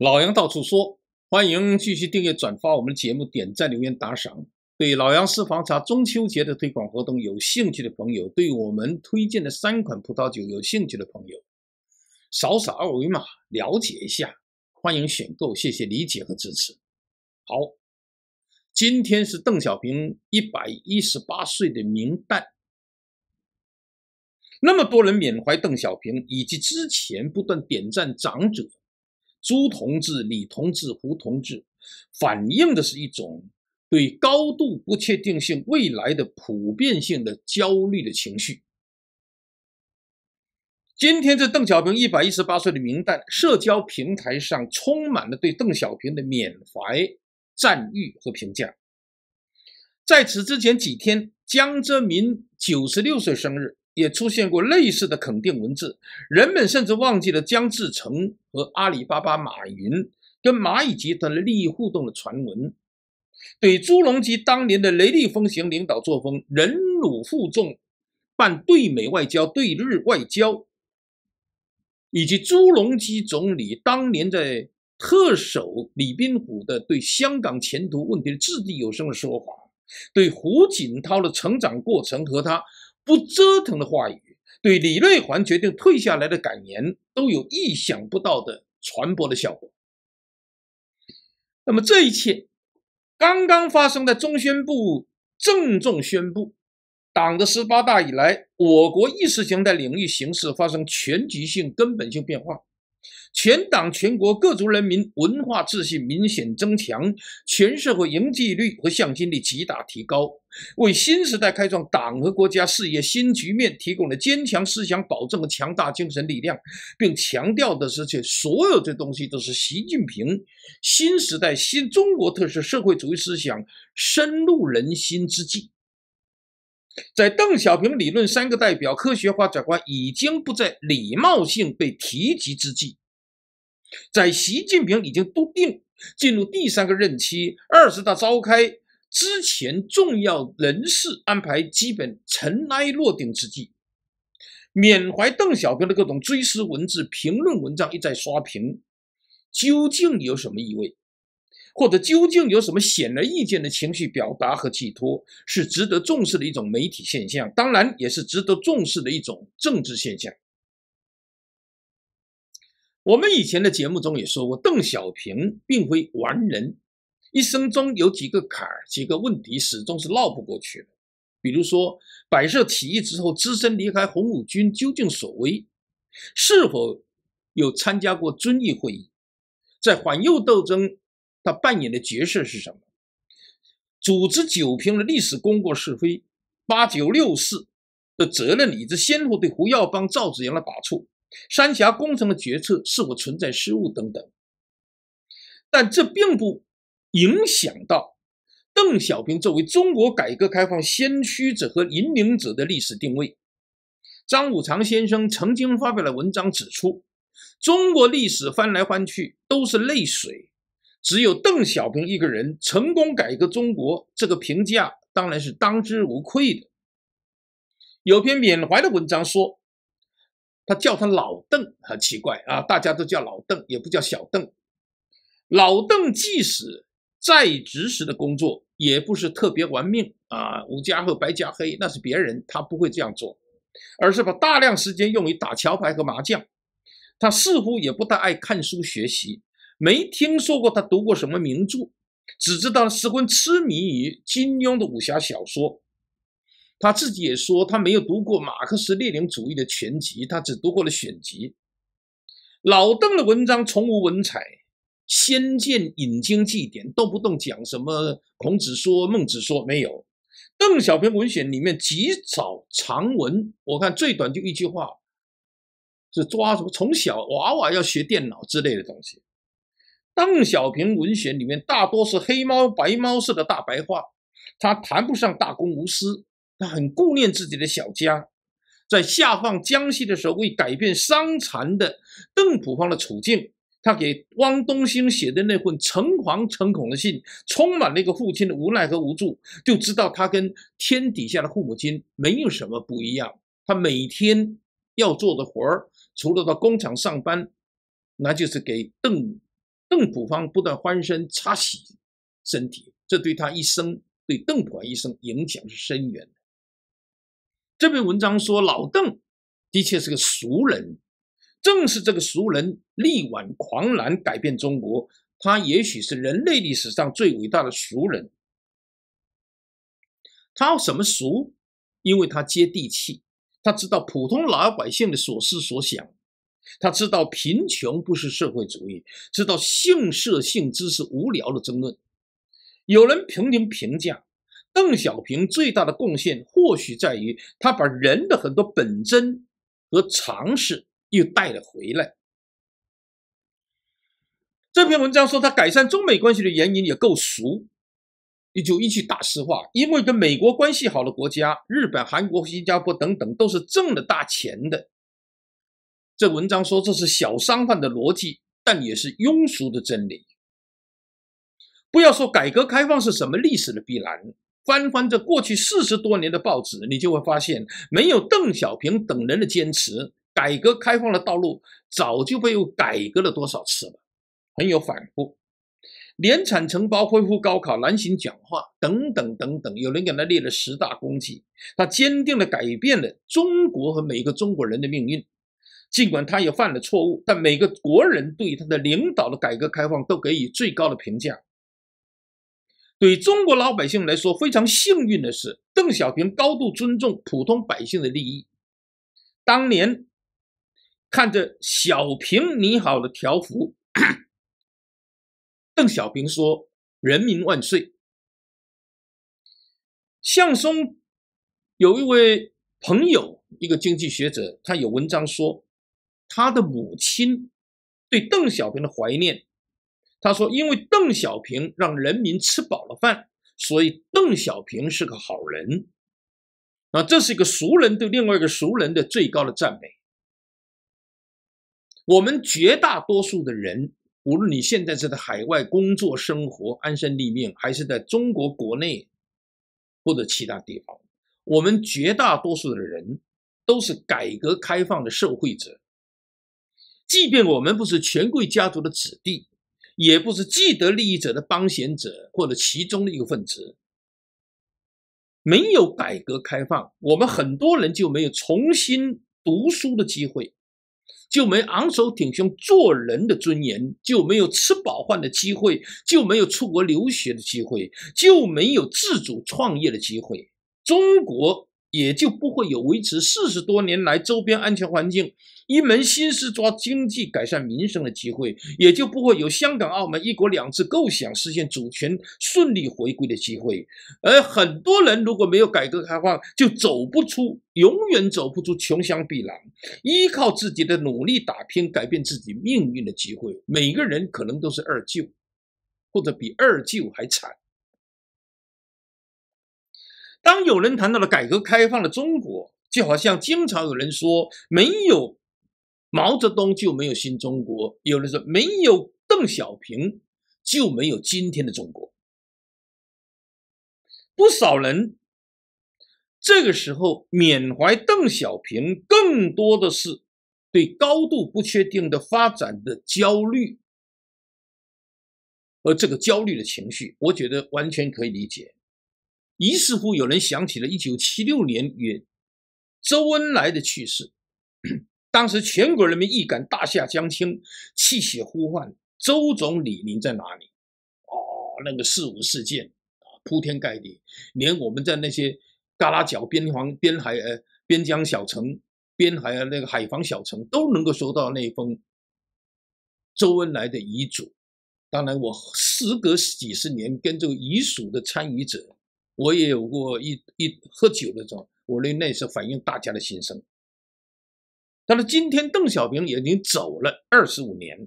老杨到处说，欢迎继续订阅、转发我们的节目，点赞、留言、打赏。对老杨私房茶中秋节的推广活动有兴趣的朋友，对我们推荐的三款葡萄酒有兴趣的朋友，扫扫二维码了解一下，欢迎选购，谢谢理解和支持。好，今天是邓小平一百一十八岁的明代。那么多人缅怀邓小平，以及之前不断点赞长者。朱同志、李同志、胡同志，反映的是一种对高度不确定性未来的普遍性的焦虑的情绪。今天是邓小平一百一十八岁的名单，社交平台上充满了对邓小平的缅怀、赞誉和评价。在此之前几天，江泽民九十六岁生日。也出现过类似的肯定文字，人们甚至忘记了江志成和阿里巴巴马云跟蚂蚁集团的利益互动的传闻，对朱镕基当年的雷厉风行领导作风、忍辱负重办对美外交、对日外交，以及朱镕基总理当年在特首李斌虎的对香港前途问题的掷地有声的说法，对胡锦涛的成长过程和他。不折腾的话语，对李瑞环决定退下来的感言都有意想不到的传播的效果。那么，这一切刚刚发生在中宣部郑重宣布：党的十八大以来，我国意识形态领域形势发生全局性、根本性变化，全党全国各族人民文化自信明显增强，全社会凝聚力和向心力极大提高。为新时代开创党和国家事业新局面提供了坚强思想保证和强大精神力量，并强调的是，这所有这东西都是习近平新时代新中国特色社会主义思想深入人心之际，在邓小平理论“三个代表”科学发展观已经不再礼貌性被提及之际，在习近平已经笃定进入第三个任期、二十大召开。之前重要人事安排基本尘埃落定之际，缅怀邓小平的各种追思文字、评论文章一再刷屏，究竟有什么意味，或者究竟有什么显而易见的情绪表达和寄托，是值得重视的一种媒体现象，当然也是值得重视的一种政治现象。我们以前的节目中也说过，邓小平并非完人。一生中有几个坎儿、几个问题，始终是绕不过去的。比如说，百色起义之后，只身离开红五军究竟所为，是否有参加过遵义会议，在反右斗争，他扮演的角色是什么？组织九平的历史功过是非，八九六四的责任，乃至先后对胡耀邦、赵紫阳的打错，三峡工程的决策是否存在失误等等。但这并不。影响到邓小平作为中国改革开放先驱者和引领者的历史定位。张五常先生曾经发表了文章指出，中国历史翻来翻去都是泪水，只有邓小平一个人成功改革中国，这个评价当然是当之无愧的。有篇缅怀的文章说，他叫他老邓很奇怪啊，大家都叫老邓，也不叫小邓。老邓即使。在职时的工作也不是特别玩命啊，五加和白加黑那是别人，他不会这样做，而是把大量时间用于打桥牌和麻将。他似乎也不大爱看书学习，没听说过他读过什么名著，只知道十分痴迷于金庸的武侠小说。他自己也说他没有读过马克思列宁主义的全集，他只读过了选集。老邓的文章从无文采。《先见引经据典》，动不动讲什么孔子说、孟子说，没有。邓小平文选里面极少长文，我看最短就一句话，是抓什么？从小娃娃要学电脑之类的东西。邓小平文选里面大多是黑猫白猫似的大白话，他谈不上大公无私，他很顾念自己的小家。在下放江西的时候，为改变伤残的邓普方的处境。他给汪东兴写的那封诚惶诚恐的信，充满了一个父亲的无奈和无助，就知道他跟天底下的父母亲没有什么不一样。他每天要做的活儿，除了到工厂上班，那就是给邓邓朴方不断翻身擦洗身体。这对他一生，对邓朴方一生影响是深远的。这篇文章说，老邓的确是个俗人。正是这个俗人力挽狂澜，改变中国。他也许是人类历史上最伟大的俗人。他什么俗？因为他接地气，他知道普通老百姓的所思所想，他知道贫穷不是社会主义，知道性色性知识无聊的争论。有人评经评价，邓小平最大的贡献或许在于他把人的很多本真和常识。又带了回来。这篇文章说他改善中美关系的原因也够俗，你就一句大实话：因为跟美国关系好的国家，日本、韩国、新加坡等等，都是挣了大钱的。这文章说这是小商贩的逻辑，但也是庸俗的真理。不要说改革开放是什么历史的必然，翻翻这过去四十多年的报纸，你就会发现，没有邓小平等人的坚持。改革开放的道路早就被又改革了多少次了，很有反复。联产承包、恢复高考、南巡讲话等等等等，有人给他列了十大功绩。他坚定地改变了中国和每个中国人的命运。尽管他也犯了错误，但每个国人对他的领导的改革开放都给予最高的评价。对中国老百姓来说，非常幸运的是，邓小平高度尊重普通百姓的利益，当年。看着小平拟好的条幅，邓小平说：“人民万岁。”向松有一位朋友，一个经济学者，他有文章说，他的母亲对邓小平的怀念。他说：“因为邓小平让人民吃饱了饭，所以邓小平是个好人。”啊，这是一个熟人对另外一个熟人的最高的赞美。我们绝大多数的人，无论你现在是在海外工作生活、安身立命，还是在中国国内或者其他地方，我们绝大多数的人都是改革开放的受惠者。即便我们不是权贵家族的子弟，也不是既得利益者的帮闲者或者其中的一个分子，没有改革开放，我们很多人就没有重新读书的机会。就没昂首挺胸做人的尊严，就没有吃饱饭的机会，就没有出国留学的机会，就没有自主创业的机会，中国也就不会有维持四十多年来周边安全环境。一门心思抓经济、改善民生的机会，也就不会有香港、澳门“一国两制”构想实现主权顺利回归的机会。而很多人如果没有改革开放，就走不出，永远走不出穷乡僻壤，依靠自己的努力打拼、改变自己命运的机会。每个人可能都是二舅，或者比二舅还惨。当有人谈到了改革开放的中国，就好像经常有人说没有。毛泽东就没有新中国。有人说，没有邓小平就没有今天的中国。不少人这个时候缅怀邓小平，更多的是对高度不确定的发展的焦虑，而这个焦虑的情绪，我觉得完全可以理解。于是乎，有人想起了1976年与周恩来”的去世。当时全国人民一感大夏将倾，泣血呼唤周总理您在哪里？哦，那个四五事件铺天盖地，连我们在那些旮旯角边防边海呃边疆小城边海呃那个海防小城都能够收到那封周恩来的遗嘱。当然，我时隔几十年跟这个遗属的参与者，我也有过一一喝酒的时候，我那那时反映大家的心声。但是今天，邓小平已经走了二十五年，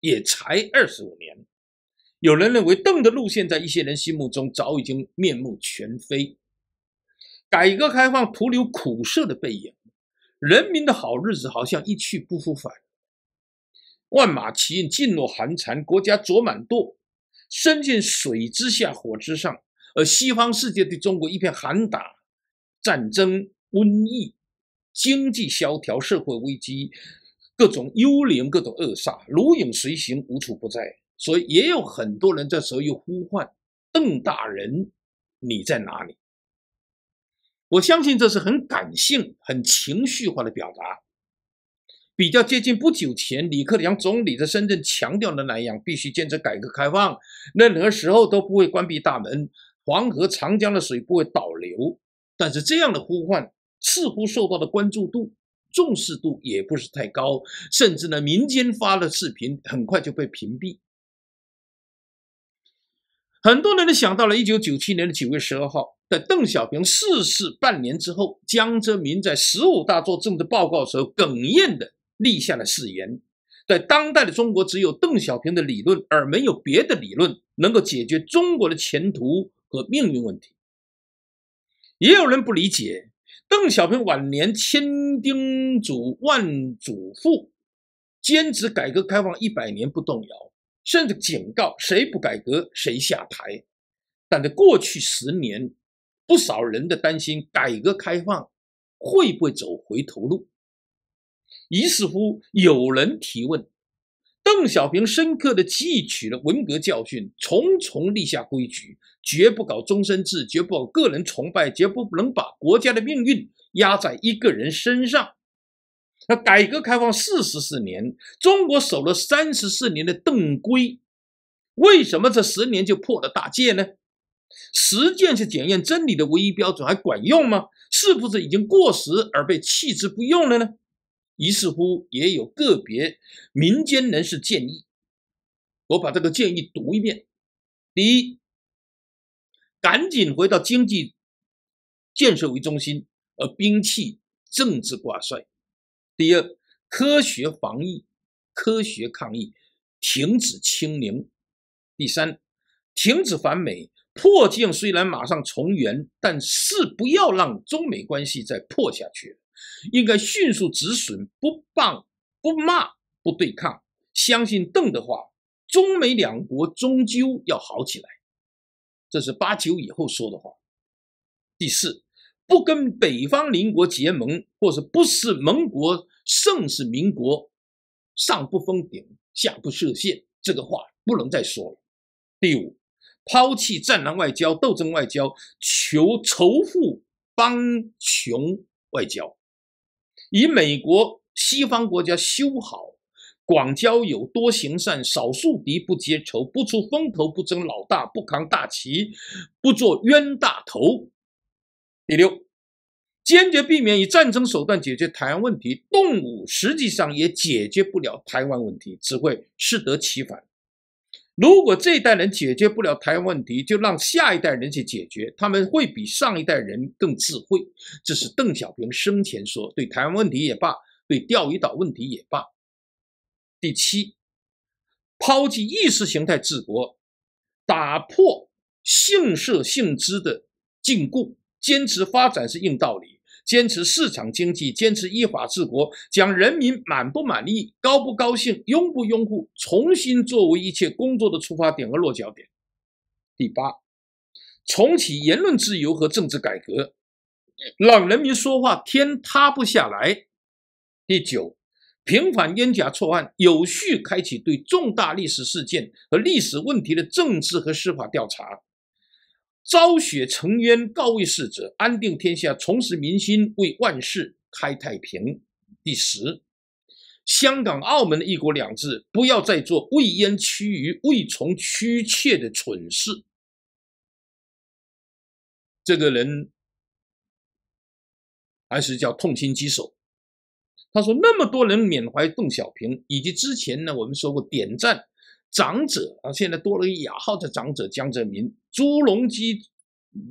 也才二十五年。有人认为邓的路线在一些人心目中早已经面目全非，改革开放徒留苦涩的背影，人民的好日子好像一去不复返。万马齐喑，噤若寒蝉，国家卓满舵，身陷水之下，火之上，而西方世界对中国一片喊打，战争、瘟疫。经济萧条，社会危机，各种幽灵，各种恶煞如影随形，无处不在。所以也有很多人在时候又呼唤邓大人，你在哪里？我相信这是很感性、很情绪化的表达，比较接近不久前李克强总理在深圳强调的那样：必须坚持改革开放，任何时候都不会关闭大门，黄河、长江的水不会倒流。但是这样的呼唤。似乎受到的关注度、重视度也不是太高，甚至呢，民间发的视频很快就被屏蔽。很多人都想到了一九九七年的九月十二号，在邓小平逝世半年之后，江泽民在十五大做政治报告时候，哽咽的立下了誓言：在当代的中国，只有邓小平的理论，而没有别的理论能够解决中国的前途和命运问题。也有人不理解。邓小平晚年千叮嘱万嘱咐，坚持改革开放一百年不动摇，甚至警告谁不改革谁下台。但在过去十年，不少人的担心改革开放会不会走回头路，于是乎有人提问。邓小平深刻的汲取了文革教训，重重立下规矩：绝不搞终身制，绝不搞个人崇拜，绝不能把国家的命运压在一个人身上。那改革开放四十四年，中国守了三十四年的“邓规”，为什么这十年就破了大戒呢？实践是检验真理的唯一标准，还管用吗？是不是已经过时而被弃之不用了呢？于是乎，也有个别民间人士建议，我把这个建议读一遍：第一，赶紧回到经济建设为中心，而摒弃政治挂帅；第二，科学防疫、科学抗疫，停止清零；第三，停止反美破镜，虽然马上重圆，但是不要让中美关系再破下去。应该迅速止损，不棒不骂不对抗，相信邓的话，中美两国终究要好起来，这是八九以后说的话。第四，不跟北方邻国结盟，或是不是盟国胜是民国，上不封顶，下不设限，这个话不能再说了。第五，抛弃战狼外交、斗争外交，求仇富帮穷外交。以美国、西方国家修好、广交友、多行善、少树敌、不结仇、不出风头、不争老大、不扛大旗、不做冤大头。第六，坚决避免以战争手段解决台湾问题，动武实际上也解决不了台湾问题，只会适得其反。如果这一代人解决不了台湾问题，就让下一代人去解决，他们会比上一代人更智慧。这是邓小平生前说，对台湾问题也罢，对钓鱼岛问题也罢。第七，抛弃意识形态治国，打破姓社姓资的禁锢，坚持发展是硬道理。坚持市场经济，坚持依法治国，将人民满不满意、高不高兴、拥不拥护，重新作为一切工作的出发点和落脚点。第八，重启言论自由和政治改革，让人民说话，天塌不下来。第九，平反冤假错案，有序开启对重大历史事件和历史问题的政治和司法调查。昭雪成冤，告慰逝者，安定天下，重拾民心，为万世开太平。第十，香港、澳门的一国两制，不要再做未焉屈于、未从屈切的蠢事。这个人还是叫痛心疾首。他说，那么多人缅怀邓小平，以及之前呢，我们说过点赞。长者啊，现在多了一个雅号的长者江泽民、朱镕基、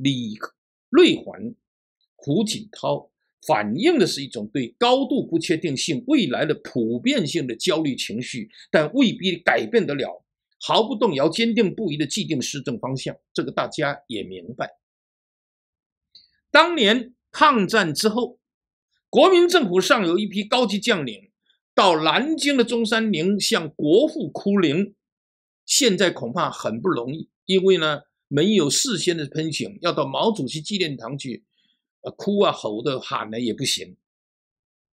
李瑞环、胡锦涛，反映的是一种对高度不确定性未来的普遍性的焦虑情绪，但未必改变得了毫不动摇、坚定不移的既定施政方向。这个大家也明白。当年抗战之后，国民政府上有一批高级将领到南京的中山陵向国父哭灵。现在恐怕很不容易，因为呢没有事先的喷醒，要到毛主席纪念堂去，呃哭啊吼的喊呢也不行。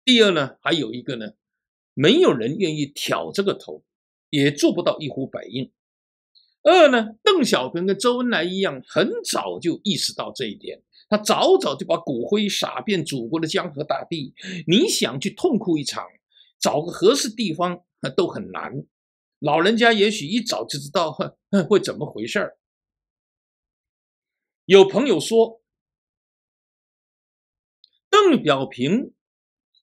第二呢还有一个呢，没有人愿意挑这个头，也做不到一呼百应。二呢，邓小平跟周恩来一样，很早就意识到这一点，他早早就把骨灰撒遍祖国的江河大地。你想去痛哭一场，找个合适地方都很难。老人家也许一早就知道会怎么回事儿。有朋友说，邓小平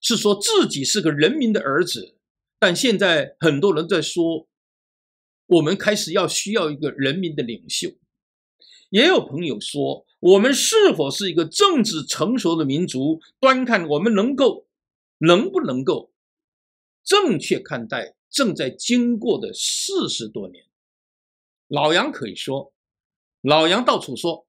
是说自己是个人民的儿子，但现在很多人在说，我们开始要需要一个人民的领袖。也有朋友说，我们是否是一个政治成熟的民族，端看我们能够能不能够正确看待。正在经过的四十多年，老杨可以说，老杨到处说。